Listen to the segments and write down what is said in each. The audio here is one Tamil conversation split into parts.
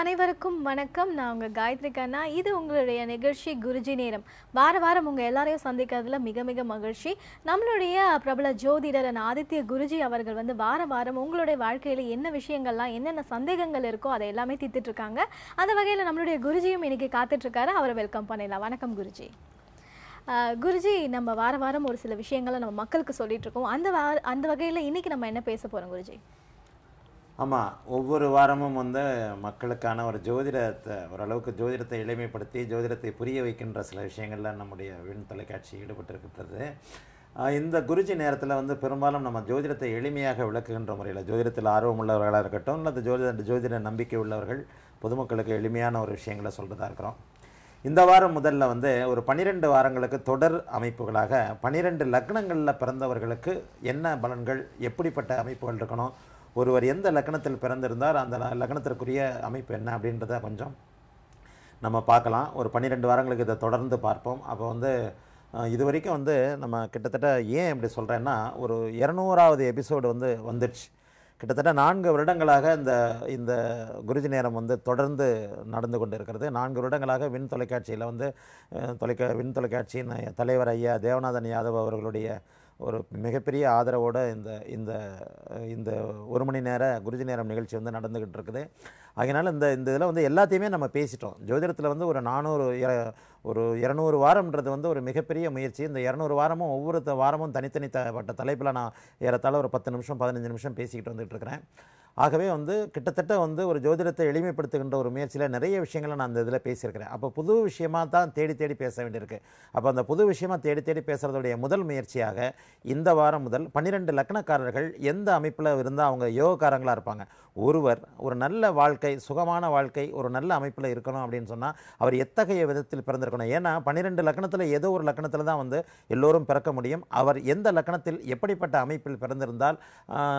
அனைவருக்கும் வணக்கம் நான் உங்கள் காயத்ரி கண்ணா இது உங்களுடைய நிகழ்ச்சி குருஜி நேரம் வார வாரம் உங்கள் எல்லாரையும் சந்திக்கிறதுல மிக மிக மகிழ்ச்சி நம்மளுடைய பிரபல ஜோதிடர் ஆதித்ய குருஜி அவர்கள் வந்து வார வாரம் உங்களுடைய வாழ்க்கையில் என்ன விஷயங்கள்லாம் என்னென்ன சந்தேகங்கள் இருக்கோ அதை எல்லாமே இருக்காங்க அந்த வகையில் நம்மளுடைய குருஜியும் இன்றைக்கி காத்துட்ருக்காரு அவரை வெல்கம் பண்ணிடலாம் வணக்கம் குருஜி குருஜி நம்ம வார வாரம் ஒரு சில விஷயங்களை நம்ம மக்களுக்கு இருக்கோம் அந்த வா அந்த வகையில் இன்றைக்கி நம்ம என்ன பேச போகிறோம் குருஜி ஆமாம் ஒவ்வொரு வாரமும் வந்து மக்களுக்கான ஒரு ஜோதிடத்தை ஓரளவுக்கு ஜோதிடத்தை எளிமைப்படுத்தி ஜோதிடத்தை புரிய வைக்கின்ற சில விஷயங்களில் நம்முடைய விண் தொலைக்காட்சி ஈடுபட்டிருக்கிறது இந்த குருஜி நேரத்தில் வந்து பெரும்பாலும் நம்ம ஜோதிடத்தை எளிமையாக விளக்குகின்ற முறையில் ஜோதிடத்தில் ஆர்வம் உள்ளவர்களாக இருக்கட்டும் அல்லது ஜோதிட ஜோதிட நம்பிக்கை உள்ளவர்கள் பொதுமக்களுக்கு எளிமையான ஒரு விஷயங்களை சொல்கிறதா இருக்கிறோம் இந்த வாரம் முதல்ல வந்து ஒரு பனிரெண்டு வாரங்களுக்கு தொடர் அமைப்புகளாக பனிரெண்டு லக்னங்களில் பிறந்தவர்களுக்கு என்ன பலன்கள் எப்படிப்பட்ட அமைப்புகள் இருக்கணும் ஒருவர் எந்த லக்கணத்தில் பிறந்திருந்தார் அந்த லக்கணத்திற்குரிய அமைப்பு என்ன அப்படின்றத கொஞ்சம் நம்ம பார்க்கலாம் ஒரு பன்னிரெண்டு வாரங்களுக்கு இதை தொடர்ந்து பார்ப்போம் அப்போ வந்து இது வரைக்கும் வந்து நம்ம கிட்டத்தட்ட ஏன் இப்படி சொல்கிறேன்னா ஒரு இரநூறாவது எபிசோடு வந்து வந்துடுச்சு கிட்டத்தட்ட நான்கு வருடங்களாக இந்த இந்த குருஜி நேரம் வந்து தொடர்ந்து நடந்து கொண்டு இருக்கிறது நான்கு வருடங்களாக விண் தொலைக்காட்சியில் வந்து தொலைக்க விண் தொலைக்காட்சியின் தலைவர் ஐயா தேவநாதன் யாதவ் அவர்களுடைய ஒரு மிகப்பெரிய ஆதரவோடு இந்த இந்த இந்த ஒரு மணி நேர குருஜி நேரம் நிகழ்ச்சி வந்து நடந்துக்கிட்டு இருக்குது அதனால் இந்த இந்த இதில் வந்து எல்லாத்தையுமே நம்ம பேசிட்டோம் ஜோதிடத்தில் வந்து ஒரு நானூறு ஒரு இரநூறு வாரம்ன்றது வந்து ஒரு மிகப்பெரிய முயற்சி இந்த இரநூறு வாரமும் ஒவ்வொரு வாரமும் தனித்தனி பட்ட தலைப்பில் நான் ஏறத்தாழ ஒரு பத்து நிமிஷம் பதினஞ்சு நிமிஷம் பேசிக்கிட்டு வந்துகிட்டு இருக்கிறேன் ஆகவே வந்து கிட்டத்தட்ட வந்து ஒரு ஜோதிடத்தை எளிமைப்படுத்துகின்ற ஒரு முயற்சியில் நிறைய விஷயங்களை நான் அந்த இதில் பேசியிருக்கிறேன் அப்போ புது விஷயமாக தான் தேடி தேடி பேச வேண்டியிருக்கு அப்போ அந்த புது விஷயமாக தேடி தேடி பேசுகிறதுடைய முதல் முயற்சியாக இந்த வாரம் முதல் பன்னிரெண்டு லக்கணக்காரர்கள் எந்த அமைப்பில் இருந்தால் அவங்க யோகக்காரங்களாக இருப்பாங்க ஒருவர் ஒரு நல்ல வாழ்க்கை சுகமான வாழ்க்கை ஒரு நல்ல அமைப்பில் இருக்கணும் அப்படின்னு சொன்னால் அவர் எத்தகைய விதத்தில் பிறந்திருக்கணும் ஏன்னா பன்னிரெண்டு லக்கணத்தில் ஏதோ ஒரு லக்கணத்தில் தான் வந்து எல்லோரும் பிறக்க முடியும் அவர் எந்த லக்கணத்தில் எப்படிப்பட்ட அமைப்பில் பிறந்திருந்தால்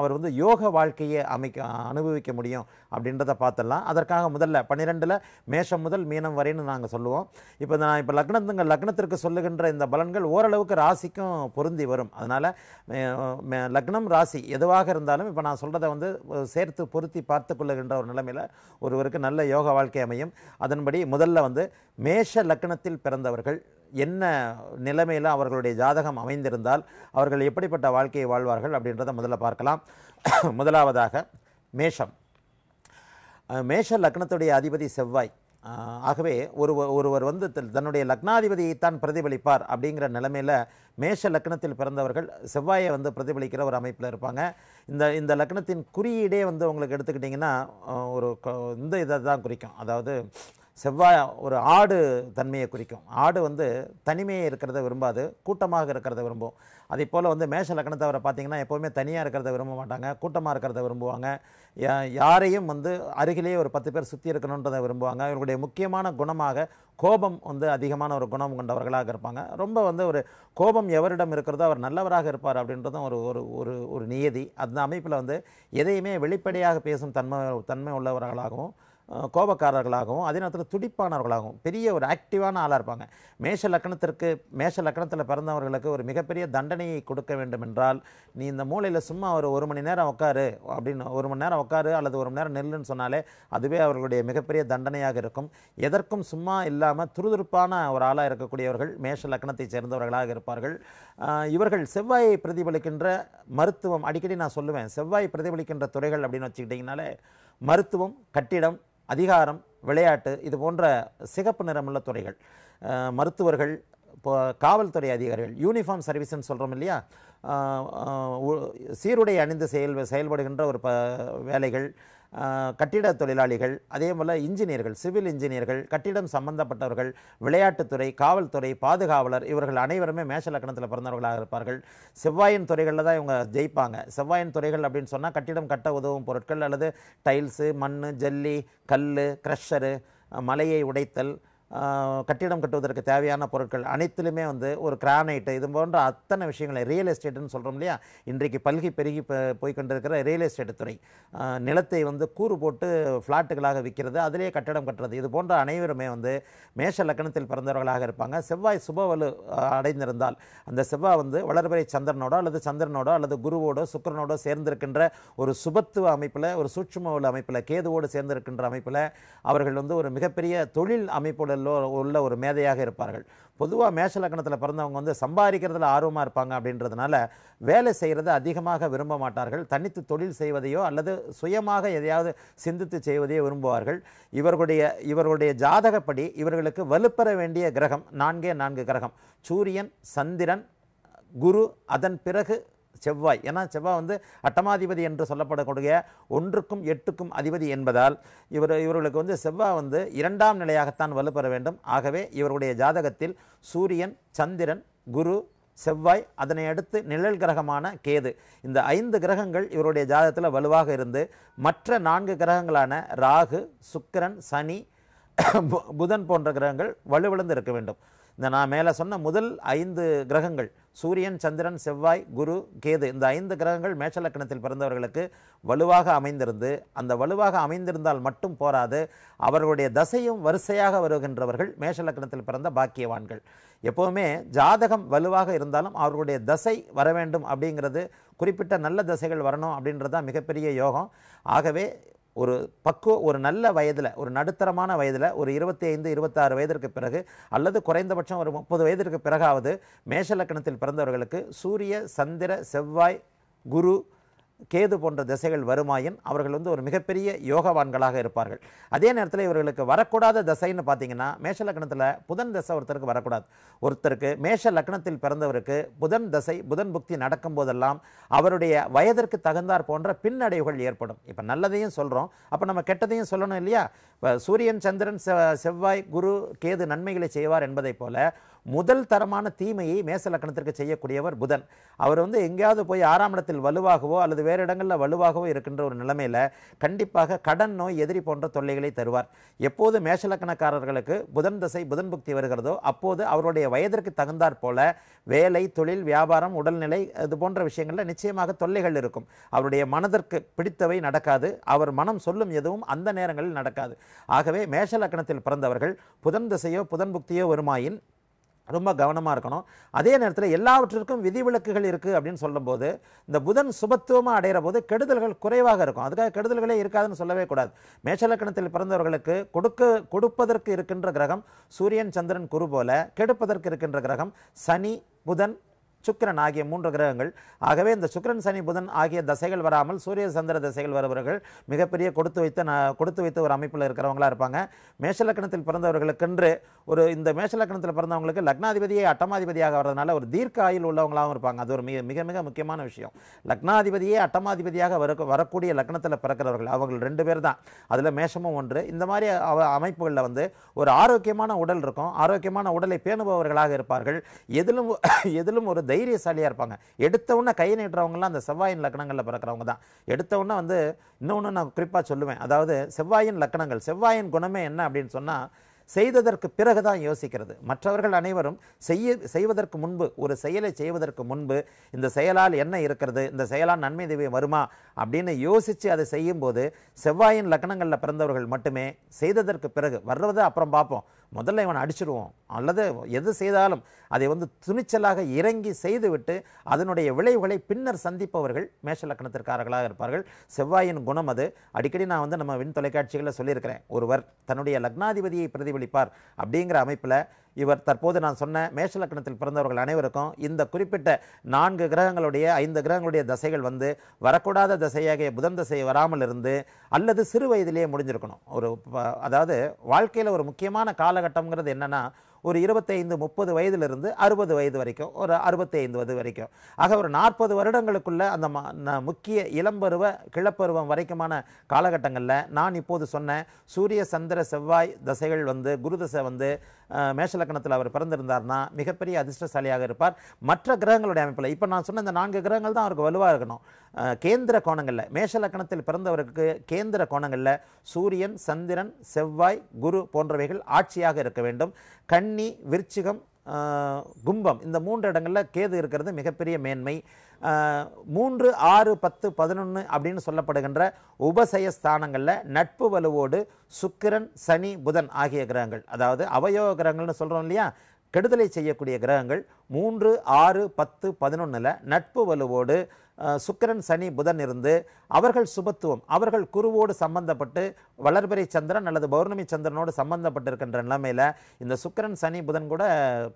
அவர் வந்து யோக வாழ்க்கையை அமைக்க அனுபவிக்க முடியும் அப்படின்றத பார்த்துடலாம் அதற்காக முதல்ல பன்னிரெண்டில் மேஷம் முதல் மீனம் வரைன்னு நாங்கள் சொல்லுவோம் இப்போ நான் இப்போ லக்னத்துங்க லக்னத்திற்கு சொல்லுகின்ற இந்த பலன்கள் ஓரளவுக்கு ராசிக்கும் பொருந்தி வரும் அதனால் லக்னம் ராசி எதுவாக இருந்தாலும் இப்போ நான் சொல்கிறத வந்து சேர்த்து பொருத்தி பார்த்து கொள்ளுகின்ற ஒரு நிலைமையில் ஒருவருக்கு நல்ல யோக வாழ்க்கை அமையும் அதன்படி முதல்ல வந்து மேஷ லக்னத்தில் பிறந்தவர்கள் என்ன நிலைமையில் அவர்களுடைய ஜாதகம் அமைந்திருந்தால் அவர்கள் எப்படிப்பட்ட வாழ்க்கையை வாழ்வார்கள் அப்படின்றத முதல்ல பார்க்கலாம் முதலாவதாக மேஷம் மேஷ லக்னத்துடைய அதிபதி செவ்வாய் ஆகவே ஒரு ஒருவர் வந்து தன்னுடைய லக்னாதிபதியைத்தான் பிரதிபலிப்பார் அப்படிங்கிற நிலமையில் மேஷ லக்னத்தில் பிறந்தவர்கள் செவ்வாயை வந்து பிரதிபலிக்கிற ஒரு அமைப்பில் இருப்பாங்க இந்த இந்த லக்னத்தின் குறியீடே வந்து உங்களுக்கு எடுத்துக்கிட்டிங்கன்னா ஒரு இந்த இதை தான் குறிக்கும் அதாவது செவ்வாய் ஒரு ஆடு தன்மையை குறிக்கும் ஆடு வந்து தனிமையை இருக்கிறத விரும்பாது கூட்டமாக இருக்கிறத விரும்பும் அதே போல் வந்து மேஷ அவரை பார்த்திங்கன்னா எப்போவுமே தனியாக இருக்கிறத விரும்ப மாட்டாங்க கூட்டமாக இருக்கிறத விரும்புவாங்க யாரையும் வந்து அருகிலேயே ஒரு பத்து பேர் சுற்றி இருக்கணுன்றதை விரும்புவாங்க இவர்களுடைய முக்கியமான குணமாக கோபம் வந்து அதிகமான ஒரு குணம் கொண்டவர்களாக இருப்பாங்க ரொம்ப வந்து ஒரு கோபம் எவரிடம் இருக்கிறதோ அவர் நல்லவராக இருப்பார் அப்படின்றதும் ஒரு ஒரு ஒரு ஒரு நியதி அந்த அமைப்பில் வந்து எதையுமே வெளிப்படையாக பேசும் தன்மை தன்மை உள்ளவர்களாகவும் கோபக்காரர்களாகவும் அதே நேரத்தில் துடிப்பானவர்களாகவும் பெரிய ஒரு ஆக்டிவான ஆளாக இருப்பாங்க மேஷ லக்கணத்திற்கு மேஷ லக்கணத்தில் பிறந்தவர்களுக்கு ஒரு மிகப்பெரிய தண்டனையை கொடுக்க வேண்டும் என்றால் நீ இந்த மூலையில் சும்மா ஒரு ஒரு மணி நேரம் உட்காரு அப்படின்னு ஒரு மணி நேரம் உட்காரு அல்லது ஒரு மணி நேரம் நெல்லுன்னு சொன்னாலே அதுவே அவர்களுடைய மிகப்பெரிய தண்டனையாக இருக்கும் எதற்கும் சும்மா இல்லாமல் துருதுருப்பான ஒரு ஆளாக இருக்கக்கூடியவர்கள் மேஷ லக்கணத்தை சேர்ந்தவர்களாக இருப்பார்கள் இவர்கள் செவ்வாயை பிரதிபலிக்கின்ற மருத்துவம் அடிக்கடி நான் சொல்லுவேன் செவ்வாய் பிரதிபலிக்கின்ற துறைகள் அப்படின்னு வச்சுக்கிட்டிங்கனாலே மருத்துவம் கட்டிடம் அதிகாரம் விளையாட்டு இது போன்ற சிகப்பு நிறமுள்ள துறைகள் மருத்துவர்கள் இப்போ காவல்துறை அதிகாரிகள் யூனிஃபார்ம் சர்வீஸ்ன்னு சொல்கிறோம் இல்லையா சீருடை அணிந்து செயல் செயல்படுகின்ற ஒரு ப வேலைகள் கட்டிட தொழிலாளிகள் அதே போல் இன்ஜினியர்கள் சிவில் இன்ஜினியர்கள் கட்டிடம் சம்பந்தப்பட்டவர்கள் விளையாட்டுத்துறை காவல்துறை பாதுகாவலர் இவர்கள் அனைவருமே மேஷ லக்கணத்தில் பிறந்தவர்களாக இருப்பார்கள் செவ்வாயின் துறைகளில் தான் இவங்க ஜெயிப்பாங்க செவ்வாயின் துறைகள் அப்படின்னு சொன்னால் கட்டிடம் கட்ட உதவும் பொருட்கள் அல்லது டைல்ஸு மண் ஜல்லி கல் க்ரஷரு மலையை உடைத்தல் கட்டிடம் கட்டுவதற்கு தேவையான பொருட்கள் அனைத்திலுமே வந்து ஒரு கிரானைட்டு இது போன்ற அத்தனை விஷயங்களை ரியல் எஸ்டேட்டுன்னு சொல்கிறோம் இல்லையா இன்றைக்கு பல்கி பெருகி போய் கொண்டிருக்கிற ரியல் எஸ்டேட் துறை நிலத்தை வந்து கூறு போட்டு ஃப்ளாட்டுகளாக விற்கிறது அதிலேயே கட்டிடம் கட்டுறது இது போன்ற அனைவருமே வந்து மேஷ லக்கணத்தில் பிறந்தவர்களாக இருப்பாங்க செவ்வாய் சுபவலு அடைந்திருந்தால் அந்த செவ்வாய் வந்து வளர்பிறை சந்திரனோடோ அல்லது சந்திரனோடோ அல்லது குருவோடோ சுக்கரனோடோ சேர்ந்திருக்கின்ற ஒரு சுபத்துவ அமைப்பில் ஒரு சூட்சும அமைப்பில் கேதுவோடு சேர்ந்திருக்கின்ற அமைப்பில் அவர்கள் வந்து ஒரு மிகப்பெரிய தொழில் அமைப்புல உள்ள ஒரு மேதையாக இருப்பார்கள் பொதுவாக மேஷலக்கணத்தில் பிறந்தவங்க வந்து சம்பாதிக்கிறதுல ஆர்வமாக இருப்பாங்க அப்படின்றதுனால வேலை செய்கிறத அதிகமாக விரும்ப மாட்டார்கள் தனித்து தொழில் செய்வதையோ அல்லது சுயமாக எதையாவது சிந்தித்து செய்வதையோ விரும்புவார்கள் இவர்களுடைய இவர்களுடைய ஜாதகப்படி இவர்களுக்கு வலுப்பெற வேண்டிய கிரகம் நான்கே நான்கு கிரகம் சூரியன் சந்திரன் குரு அதன் பிறகு செவ்வாய் ஏன்னா செவ்வாய் வந்து அட்டமாதிபதி என்று சொல்லப்படக்கூடிய ஒன்றுக்கும் எட்டுக்கும் அதிபதி என்பதால் இவர் இவர்களுக்கு வந்து செவ்வாய் வந்து இரண்டாம் நிலையாகத்தான் வலுப்பெற வேண்டும் ஆகவே இவருடைய ஜாதகத்தில் சூரியன் சந்திரன் குரு செவ்வாய் அதனை அடுத்து நிழல் கிரகமான கேது இந்த ஐந்து கிரகங்கள் இவருடைய ஜாதகத்தில் வலுவாக இருந்து மற்ற நான்கு கிரகங்களான ராகு சுக்கரன் சனி புதன் போன்ற கிரகங்கள் வலுவிழந்து இருக்க வேண்டும் இந்த நான் மேலே சொன்ன முதல் ஐந்து கிரகங்கள் சூரியன் சந்திரன் செவ்வாய் குரு கேது இந்த ஐந்து கிரகங்கள் மேஷலக்கணத்தில் பிறந்தவர்களுக்கு வலுவாக அமைந்திருந்து அந்த வலுவாக அமைந்திருந்தால் மட்டும் போராது அவர்களுடைய தசையும் வரிசையாக வருகின்றவர்கள் மேஷலக்கணத்தில் பிறந்த பாக்கியவான்கள் எப்போவுமே ஜாதகம் வலுவாக இருந்தாலும் அவர்களுடைய தசை வர வேண்டும் அப்படிங்கிறது குறிப்பிட்ட நல்ல தசைகள் வரணும் அப்படின்றது தான் மிகப்பெரிய யோகம் ஆகவே ஒரு பக்குவ ஒரு நல்ல வயதில் ஒரு நடுத்தரமான வயதில் ஒரு இருபத்தி ஐந்து இருபத்தாறு வயதிற்கு பிறகு அல்லது குறைந்தபட்சம் ஒரு முப்பது வயதிற்கு பிறகாவது மேஷலக்கணத்தில் பிறந்தவர்களுக்கு சூரிய சந்திர செவ்வாய் குரு கேது போன்ற திசைகள் வருமாயின் அவர்கள் வந்து ஒரு மிகப்பெரிய யோகவான்களாக இருப்பார்கள் அதே நேரத்தில் இவர்களுக்கு வரக்கூடாத திசைன்னு பார்த்தீங்கன்னா மேஷ லக்னத்தில் புதன் திசை ஒருத்தருக்கு வரக்கூடாது ஒருத்தருக்கு மேஷ லக்னத்தில் பிறந்தவருக்கு புதன் திசை புதன் புக்தி நடக்கும் போதெல்லாம் அவருடைய வயதிற்கு தகுந்தார் போன்ற பின்னடைவுகள் ஏற்படும் இப்போ நல்லதையும் சொல்கிறோம் அப்போ நம்ம கெட்டதையும் சொல்லணும் இல்லையா இப்போ சூரியன் சந்திரன் செவ்வாய் குரு கேது நன்மைகளை செய்வார் என்பதைப் போல முதல் தரமான தீமையை மேசலக்கணத்திற்கு செய்யக்கூடியவர் புதன் அவர் வந்து எங்கேயாவது போய் ஆறாம் இடத்தில் வலுவாகவோ அல்லது வேறு இடங்களில் வலுவாகவோ இருக்கின்ற ஒரு நிலைமையில் கண்டிப்பாக கடன் நோய் எதிரி போன்ற தொல்லைகளை தருவார் எப்போது மேஷலக்கணக்காரர்களுக்கு புதன் தசை புதன் புக்தி வருகிறதோ அப்போது அவருடைய வயதிற்கு தகுந்தாற் போல வேலை தொழில் வியாபாரம் உடல்நிலை இது போன்ற விஷயங்களில் நிச்சயமாக தொல்லைகள் இருக்கும் அவருடைய மனதிற்கு பிடித்தவை நடக்காது அவர் மனம் சொல்லும் எதுவும் அந்த நேரங்களில் நடக்காது ஆகவே மேஷலக்கணத்தில் பிறந்தவர்கள் புதன் திசையோ புதன் புக்தியோ வருமாயின் ரொம்ப கவனமாக இருக்கணும் அதே நேரத்தில் எல்லாவற்றிற்கும் விதிவிலக்குகள் இருக்குது அப்படின்னு சொல்லும்போது இந்த புதன் சுபத்துவமாக அடைகிற போது கெடுதல்கள் குறைவாக இருக்கும் அதுக்காக கெடுதல்களே இருக்காதுன்னு சொல்லவே கூடாது மேஷலக்கணத்தில் பிறந்தவர்களுக்கு கொடுக்க கொடுப்பதற்கு இருக்கின்ற கிரகம் சூரியன் சந்திரன் குரு போல கெடுப்பதற்கு இருக்கின்ற கிரகம் சனி புதன் சுக்கிரன் ஆகிய மூன்று கிரகங்கள் ஆகவே இந்த சுக்கிரன் சனி புதன் ஆகிய தசைகள் வராமல் சூரிய சந்திர தசைகள் வருபவர்கள் மிகப்பெரிய கொடுத்து வைத்த கொடுத்து வைத்த ஒரு அமைப்பில் இருக்கிறவங்களாக இருப்பாங்க மேஷலக்கணத்தில் பிறந்தவர்களுக்கென்று ஒரு இந்த மேஷலக்கணத்தில் பிறந்தவங்களுக்கு லக்னாதிபதியை அட்டமாதிபதியாக வர்றதுனால ஒரு தீர்க்க ஆயில் உள்ளவங்களாகவும் இருப்பாங்க அது ஒரு மிக மிக மிக முக்கியமான விஷயம் லக்னாதிபதியே அட்டமாதிபதியாக வர வரக்கூடிய லக்னத்தில் பிறக்கிறவர்கள் அவங்க ரெண்டு பேர் தான் அதில் மேஷமும் ஒன்று இந்த மாதிரி அமைப்புகளில் வந்து ஒரு ஆரோக்கியமான உடல் இருக்கும் ஆரோக்கியமான உடலை பேணுபவர்களாக இருப்பார்கள் எதிலும் எதிலும் ஒரு தைரியசாலியாக இருப்பாங்க எடுத்தவுடனே கை நீட்டுறவங்கலாம் அந்த செவ்வாயின் லக்கணங்களில் பிறக்கிறவங்க தான் எடுத்தவுடனே வந்து இன்னொன்று நான் குறிப்பாக சொல்லுவேன் அதாவது செவ்வாயின் லக்கணங்கள் செவ்வாயின் குணமே என்ன அப்படின்னு சொன்னால் செய்ததற்கு பிறகு தான் யோசிக்கிறது மற்றவர்கள் அனைவரும் செய்ய செய்வதற்கு முன்பு ஒரு செயலை செய்வதற்கு முன்பு இந்த செயலால் என்ன இருக்கிறது இந்த செயலால் நன்மை தேவை வருமா அப்படின்னு யோசித்து அதை செய்யும்போது செவ்வாயின் லக்கணங்களில் பிறந்தவர்கள் மட்டுமே செய்ததற்கு பிறகு வர்றதை அப்புறம் பார்ப்போம் முதல்ல இவன் அடிச்சிடுவோம் அல்லது எது செய்தாலும் அதை வந்து துணிச்சலாக இறங்கி செய்துவிட்டு அதனுடைய விளைவுகளை பின்னர் சந்திப்பவர்கள் மேஷ லக்கணத்திற்காரர்களாக இருப்பார்கள் செவ்வாயின் குணம் அது அடிக்கடி நான் வந்து நம்ம விண் தொலைக்காட்சிகளில் சொல்லியிருக்கிறேன் ஒருவர் தன்னுடைய லக்னாதிபதியை பிரதிபலி பிரதிபலிப்பார் அப்படிங்கிற அமைப்பில் இவர் தற்போது நான் சொன்ன மேஷலக்கணத்தில் பிறந்தவர்கள் அனைவருக்கும் இந்த குறிப்பிட்ட நான்கு கிரகங்களுடைய ஐந்து கிரகங்களுடைய தசைகள் வந்து வரக்கூடாத தசையாகிய புதன் தசையை வராமல் இருந்து அல்லது சிறு வயதிலேயே முடிஞ்சிருக்கணும் ஒரு அதாவது வாழ்க்கையில் ஒரு முக்கியமான காலகட்டங்கிறது என்னென்னா ஒரு இருபத்தைந்து முப்பது வயதிலிருந்து அறுபது வயது வரைக்கும் ஒரு அறுபத்தைந்து வயது வரைக்கும் ஆக ஒரு நாற்பது வருடங்களுக்குள்ள அந்த முக்கிய இளம்பருவ கிளப்பருவம் வரைக்குமான காலகட்டங்களில் நான் இப்போது சொன்ன சூரிய சந்திர செவ்வாய் தசைகள் வந்து குரு தசை வந்து மேஷலக்கணத்தில் அவர் பிறந்திருந்தார்னா மிகப்பெரிய அதிர்ஷ்டசாலியாக இருப்பார் மற்ற கிரகங்களுடைய அமைப்பில் இப்போ நான் சொன்ன இந்த நான்கு கிரகங்கள் தான் அவருக்கு வலுவாக இருக்கணும் கேந்திர கோணங்களில் மேஷலக்கணத்தில் பிறந்தவருக்கு கேந்திர கோணங்களில் சூரியன் சந்திரன் செவ்வாய் குரு போன்றவைகள் ஆட்சியாக இருக்க வேண்டும் கண் கன்னி விருச்சிகம் கும்பம் இந்த மூன்று இடங்களில் கேது இருக்கிறது மிகப்பெரிய மேன்மை மூன்று ஆறு பத்து பதினொன்று அப்படின்னு சொல்லப்படுகின்ற உபசய ஸ்தானங்களில் நட்பு வலுவோடு சுக்கிரன் சனி புதன் ஆகிய கிரகங்கள் அதாவது அவயோக கிரகங்கள்னு சொல்கிறோம் இல்லையா கெடுதலை செய்யக்கூடிய கிரகங்கள் மூன்று ஆறு பத்து பதினொன்றில் நட்பு வலுவோடு சுக்கிரன் சனி புதன் இருந்து அவர்கள் சுபத்துவம் அவர்கள் குருவோடு சம்பந்தப்பட்டு வளர்பிறை சந்திரன் அல்லது பௌர்ணமி சந்திரனோடு சம்பந்தப்பட்டிருக்கின்ற நிலைமையில் இந்த சுக்கரன் சனி புதன் கூட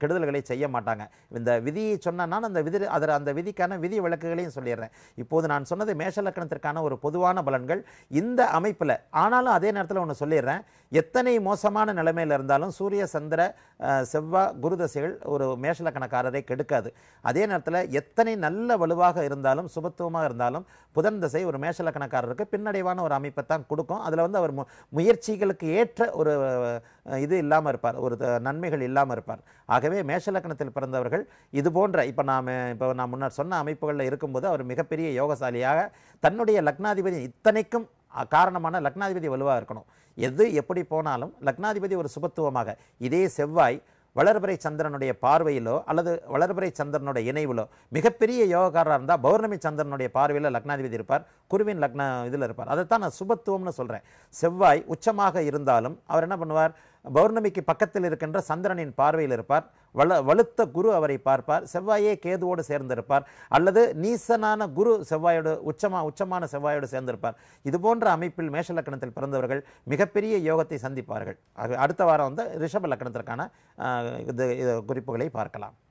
கெடுதல்களை செய்ய மாட்டாங்க இந்த விதியை சொன்னா அந்த விதி அதில் அந்த விதிக்கான விதி விளக்குகளையும் சொல்லிடுறேன் இப்போது நான் சொன்னது மேஷ லக்கணத்திற்கான ஒரு பொதுவான பலன்கள் இந்த அமைப்பில் ஆனாலும் அதே நேரத்தில் ஒன்று சொல்லிடுறேன் எத்தனை மோசமான நிலைமையில் இருந்தாலும் சூரிய சந்திர செவ்வாய் குரு தசைகள் ஒரு மேஷலக்கணக்காரரை கெடுக்காது அதே நேரத்தில் எத்தனை நல்ல வலுவாக இருந்தாலும் சுபத்துவமாக இருந்தாலும் புதன் தசை ஒரு மேஷலக்கணக்காரருக்கு பின்னடைவான ஒரு அமைப்பை தான் கொடுக்கும் அதில் வந்து அவர் முயற்சிகளுக்கு ஏற்ற ஒரு இது இல்லாமல் இருப்பார் ஒரு நன்மைகள் இல்லாமல் இருப்பார் ஆகவே மேஷலக்கணத்தில் பிறந்தவர்கள் இது போன்ற இப்போ நாம் இப்போ நான் முன்னர் சொன்ன அமைப்புகளில் இருக்கும்போது அவர் மிகப்பெரிய யோகசாலியாக தன்னுடைய லக்னாதிபதி இத்தனைக்கும் காரணமான லக்னாதிபதி வலுவாக இருக்கணும் எது எப்படி போனாலும் லக்னாதிபதி ஒரு சுபத்துவமாக இதே செவ்வாய் வளர்பிறை சந்திரனுடைய பார்வையிலோ அல்லது வளர்பிறை சந்திரனுடைய இணைவிலோ மிகப்பெரிய யோகக்காரராக இருந்தால் பௌர்ணமி சந்திரனுடைய பார்வையில் லக்னாதிபதி இருப்பார் குருவின் லக்ன இதில் இருப்பார் அதைத்தான் நான் சுபத்துவம்னு சொல்கிறேன் செவ்வாய் உச்சமாக இருந்தாலும் அவர் என்ன பண்ணுவார் பௌர்ணமிக்கு பக்கத்தில் இருக்கின்ற சந்திரனின் பார்வையில் இருப்பார் வள வலுத்த குரு அவரை பார்ப்பார் செவ்வாயே கேதுவோடு சேர்ந்திருப்பார் அல்லது நீசனான குரு செவ்வாயோடு உச்சமா உச்சமான செவ்வாயோடு சேர்ந்திருப்பார் இது போன்ற அமைப்பில் மேஷ லக்கணத்தில் பிறந்தவர்கள் மிகப்பெரிய யோகத்தை சந்திப்பார்கள் அடுத்த வாரம் வந்து ரிஷப லக்கணத்திற்கான இது குறிப்புகளை பார்க்கலாம்